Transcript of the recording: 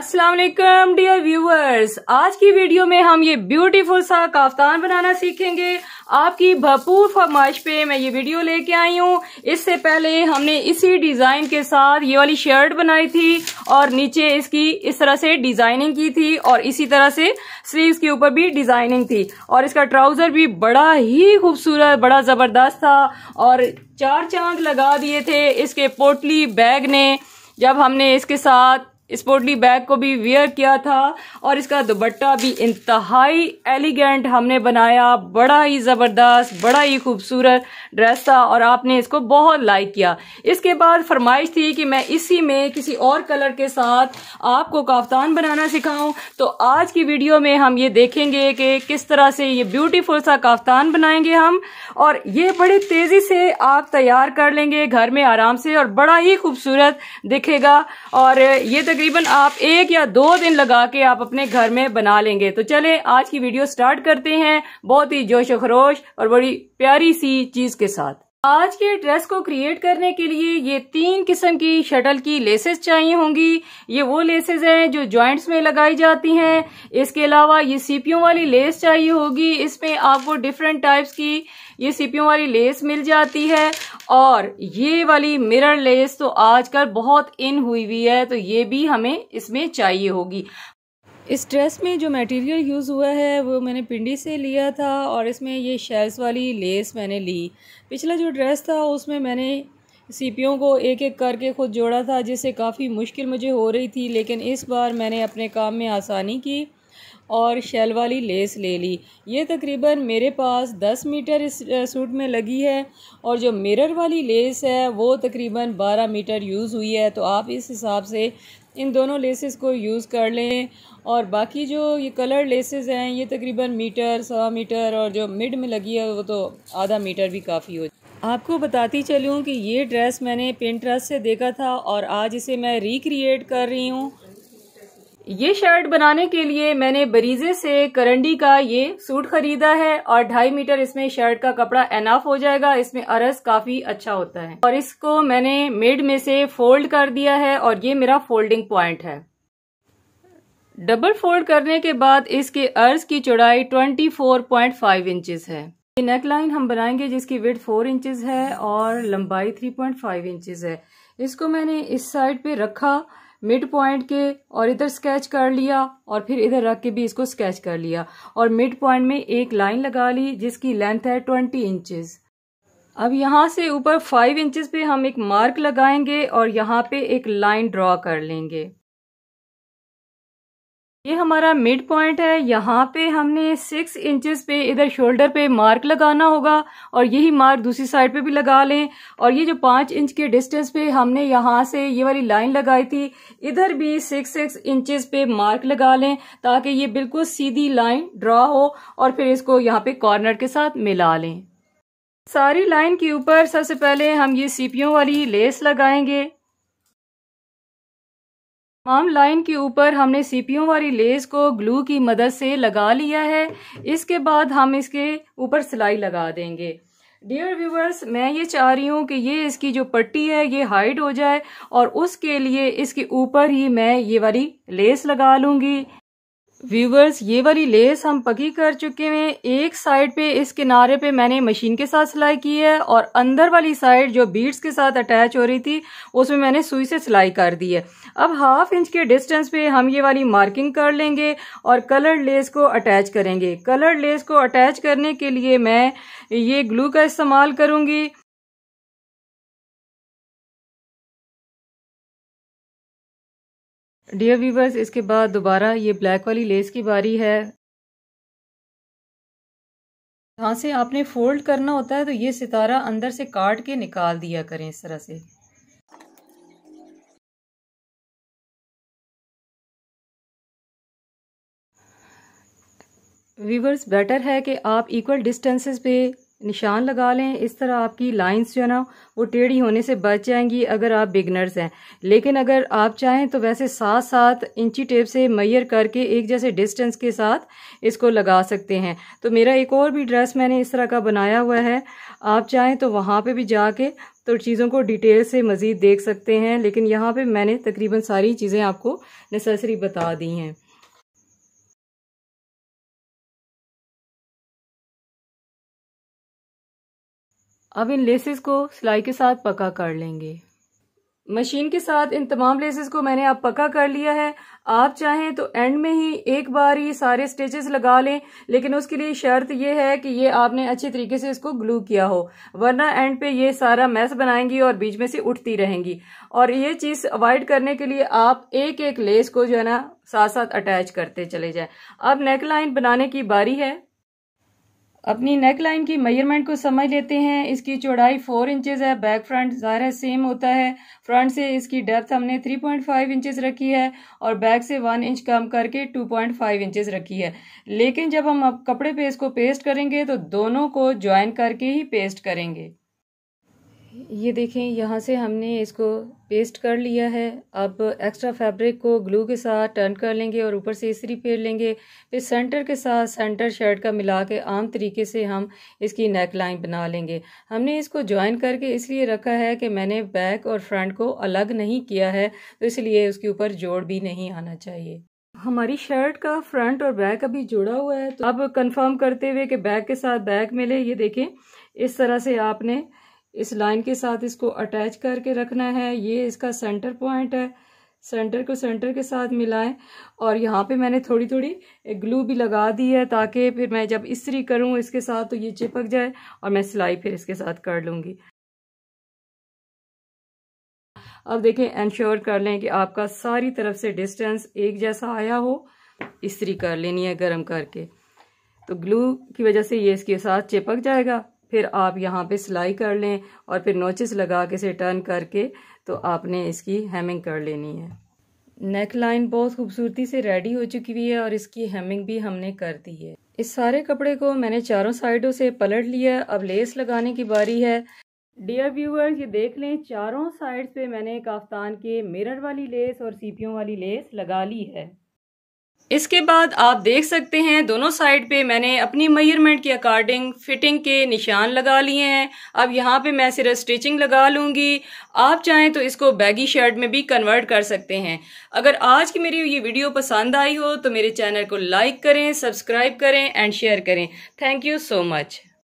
Aslam dear viewers आज की video में हम ये ब्यूटीफुल सा काफ्तान बनाना सीखेंगे आपकी भरपूर फरमाइश पे मैं ये वीडियो लेके आई हूँ इससे पहले हमने इसी डिज़ाइन के साथ ये वाली शर्ट बनाई थी और नीचे इसकी इस तरह से डिज़ाइनिंग की थी और इसी तरह से स्लीव्स के ऊपर भी डिज़ाइनिंग थी और इसका ट्राउज़र भी बड़ा ही खूबसूरत बड़ा ज़बरदस्त था और चार चांद लगा दिए थे इसके पोटली बैग ने जब हमने इसके साथ स्पोर्टली बैग को भी वेयर किया था और इसका दुबट्टा भी इंतहाई एलिगेंट हमने बनाया बड़ा ही ज़बरदस्त बड़ा ही खूबसूरत ड्रेस था और आपने इसको बहुत लाइक किया इसके बाद फरमाइश थी कि मैं इसी में किसी और कलर के साथ आपको काफ्तान बनाना सिखाऊं तो आज की वीडियो में हम ये देखेंगे कि किस तरह से ये ब्यूटीफुल सा काफ्तान बनाएंगे हम और ये बड़ी तेज़ी से आप तैयार कर लेंगे घर में आराम से और बड़ा ही खूबसूरत दिखेगा और ये तक तो तकरीबन आप एक या दो दिन लगा के आप अपने घर में बना लेंगे तो चले आज की वीडियो स्टार्ट करते हैं बहुत ही जोश खरोश और बड़ी प्यारी सी चीज के साथ आज के ड्रेस को क्रिएट करने के लिए ये तीन किस्म की शटल की लेसेस चाहिए होंगी ये वो लेसेस हैं जो जॉइंट्स में लगाई जाती हैं इसके अलावा ये सीपियों वाली लेस चाहिए होगी इसमें आपको डिफरेंट टाइप्स की ये सीपियों वाली लेस मिल जाती है और ये वाली मिरर लेस तो आजकल बहुत इन हुई हुई है तो ये भी हमें इसमें चाहिए होगी इस ड्रेस में जो मटेरियल यूज़ हुआ है वो मैंने पिंडी से लिया था और इसमें ये शेल्स वाली लेस मैंने ली पिछला जो ड्रेस था उसमें मैंने सीपियों को एक एक करके ख़ुद जोड़ा था जिससे काफ़ी मुश्किल मुझे हो रही थी लेकिन इस बार मैंने अपने काम में आसानी की और शेल वाली लेस ले ली ये तकरीबन मेरे पास दस मीटर इस सूट में लगी है और जो मिरर वाली लेस है वो तकरीबन बारह मीटर यूज़ हुई है तो आप इस हिसाब से इन दोनों लेसेस को यूज़ कर लें और बाकी जो ये कलर लेसेस हैं ये तकरीबन मीटर सवा मीटर और जो मिड में लगी है वो तो आधा मीटर भी काफ़ी हो आपको बताती चलूँ कि ये ड्रेस मैंने पिंट्रस्ट से देखा था और आज इसे मैं रिक्रिएट कर रही हूँ ये शर्ट बनाने के लिए मैंने बरीजे से करंडी का ये सूट खरीदा है और ढाई मीटर इसमें शर्ट का कपड़ा एनाफ हो जाएगा इसमें अरस काफी अच्छा होता है और इसको मैंने मिड में से फोल्ड कर दिया है और ये मेरा फोल्डिंग प्वाइंट है डबल फोल्ड करने के बाद इसके अर्ज की चौड़ाई 24.5 इंचेस है ये नेक लाइन हम बनाएंगे जिसकी विड फोर इंचेस है और लंबाई 3.5 इंचेस है इसको मैंने इस साइड पे रखा मिड पॉइंट के और इधर स्केच कर लिया और फिर इधर रख के भी इसको स्केच कर लिया और मिड पॉइंट में एक लाइन लगा ली जिसकी लेंथ है ट्वेंटी इंचज़ अब यहाँ से ऊपर फाइव इंचज़ पे हम एक मार्क लगाएंगे और यहाँ पे एक लाइन ड्रॉ कर लेंगे ये हमारा मिड पॉइंट है यहाँ पे हमने सिक्स इंचेस पे इधर शोल्डर पे मार्क लगाना होगा और यही मार्क दूसरी साइड पे भी लगा लें और ये जो पाँच इंच के डिस्टेंस पे हमने यहाँ से ये वाली लाइन लगाई थी इधर भी सिक्स सिक्स इंचेस पे मार्क लगा लें ताकि ये बिल्कुल सीधी लाइन ड्रा हो और फिर इसको यहाँ पे कॉर्नर के साथ मिला लें सारी लाइन के ऊपर सबसे पहले हम ये सीपियों वाली लेस लगाएंगे तमाम लाइन के ऊपर हमने सीपियों वाली लेस को ग्लू की मदद से लगा लिया है इसके बाद हम इसके ऊपर सिलाई लगा देंगे डियर व्यूवर्स मैं ये चाह रही हूँ कि ये इसकी जो पट्टी है ये हाइड हो जाए और उसके लिए इसके ऊपर ही मैं ये वाली लेस लगा लूँगी व्यूवर्स ये वाली लेस हम पकी कर चुके हैं एक साइड पे इस किनारे पे मैंने मशीन के साथ सिलाई की है और अंदर वाली साइड जो बीड्स के साथ अटैच हो रही थी उसमें मैंने सुई से सिलाई कर दी है अब हाफ इंच के डिस्टेंस पे हम ये वाली मार्किंग कर लेंगे और कलर लेस को अटैच करेंगे कलर लेस को अटैच करने के लिए मैं ये ग्लू का इस्तेमाल करूँगी डियर व्यूवर्स इसके बाद दोबारा ये ब्लैक वाली लेस की बारी है जहाँ से आपने फोल्ड करना होता है तो ये सितारा अंदर से काट के निकाल दिया करें इस तरह से व्यूवर्स बेटर है कि आप इक्वल डिस्टेंसेस पे निशान लगा लें इस तरह आपकी लाइंस जो है ना वो टेढ़ी होने से बच जाएंगी अगर आप बिगनर्स हैं लेकिन अगर आप चाहें तो वैसे साथ साथ इंची टेप से मैयर करके एक जैसे डिस्टेंस के साथ इसको लगा सकते हैं तो मेरा एक और भी ड्रेस मैंने इस तरह का बनाया हुआ है आप चाहें तो वहाँ पे भी जाके तो चीज़ों को डिटेल से मज़ीद देख सकते हैं लेकिन यहाँ पर मैंने तकरीबन सारी चीज़ें आपको नेसेसरी बता दी हैं अब इन लेसेस को सिलाई के साथ पका कर लेंगे मशीन के साथ इन तमाम लेसेस को मैंने अब पका कर लिया है आप चाहें तो एंड में ही एक बार ही सारे स्टिचेस लगा लें लेकिन उसके लिए शर्त यह है कि ये आपने अच्छे तरीके से इसको ग्लू किया हो वरना एंड पे ये सारा मैस बनाएंगी और बीच में से उठती रहेंगी और ये चीज़ अवॉइड करने के लिए आप एक एक लेस को जो है ना साथ साथ अटैच करते चले जाए अब नेक लाइन बनाने की बारी है अपनी नेक लाइन की मेजरमेंट को समझ लेते हैं इसकी चौड़ाई फोर इंचेस है बैक फ्रंट ज़ाहिर है सेम होता है फ्रंट से इसकी डेप्थ हमने थ्री पॉइंट फाइव इंचेस रखी है और बैक से वन इंच कम करके टू पॉइंट फाइव इंचेस रखी है लेकिन जब हम कपड़े पे इसको पेस्ट करेंगे तो दोनों को ज्वाइन करके ही पेस्ट करेंगे ये देखें यहाँ से हमने इसको पेस्ट कर लिया है अब एक्स्ट्रा फैब्रिक को ग्लू के साथ टर्न कर लेंगे और ऊपर से इसी फेर लेंगे फिर सेंटर के साथ सेंटर शर्ट का मिला के आम तरीके से हम इसकी नेक लाइन बना लेंगे हमने इसको ज्वाइन करके इसलिए रखा है कि मैंने बैक और फ्रंट को अलग नहीं किया है तो इसलिए उसके ऊपर जोड़ भी नहीं आना चाहिए हमारी शर्ट का फ्रंट और बैक अभी जुड़ा हुआ है तो अब कंफर्म करते हुए कि बैक के साथ बैक मिले ये देखें इस तरह से आपने इस लाइन के साथ इसको अटैच करके रखना है ये इसका सेंटर पॉइंट है सेंटर को सेंटर के साथ मिलाएं और यहाँ पे मैंने थोड़ी थोड़ी ग्लू भी लगा दी है ताकि फिर मैं जब इसी करूँ इसके साथ तो ये चिपक जाए और मैं सिलाई फिर इसके साथ कर लूँगी अब देखें इंश्योर कर लें कि आपका सारी तरफ से डिस्टेंस एक जैसा आया हो इसी कर लेनी है गर्म करके तो ग्लू की वजह से ये इसके साथ चिपक जाएगा फिर आप यहाँ पे सिलाई कर लें और फिर नोचिस लगा के से टर्न करके तो आपने इसकी हेमिंग कर लेनी है नेक लाइन बहुत खूबसूरती से रेडी हो चुकी हुई है और इसकी हेमिंग भी हमने कर दी है इस सारे कपड़े को मैंने चारों साइडों से पलट लिया अब लेस लगाने की बारी है डियर व्यूअर्स ये देख लें चारों साइड्स पे मैंने काफ्तान के मिरर वाली लेस और सीपियों वाली लेस लगा ली है इसके बाद आप देख सकते हैं दोनों साइड पे मैंने अपनी मेजरमेंट के अकॉर्डिंग फिटिंग के निशान लगा लिए हैं अब यहाँ पे मैं सिर्फ स्टिचिंग लगा लूँगी आप चाहें तो इसको बैगी शर्ट में भी कन्वर्ट कर सकते हैं अगर आज की मेरी ये वीडियो पसंद आई हो तो मेरे चैनल को लाइक करें सब्सक्राइब करें एंड शेयर करें थैंक यू सो मच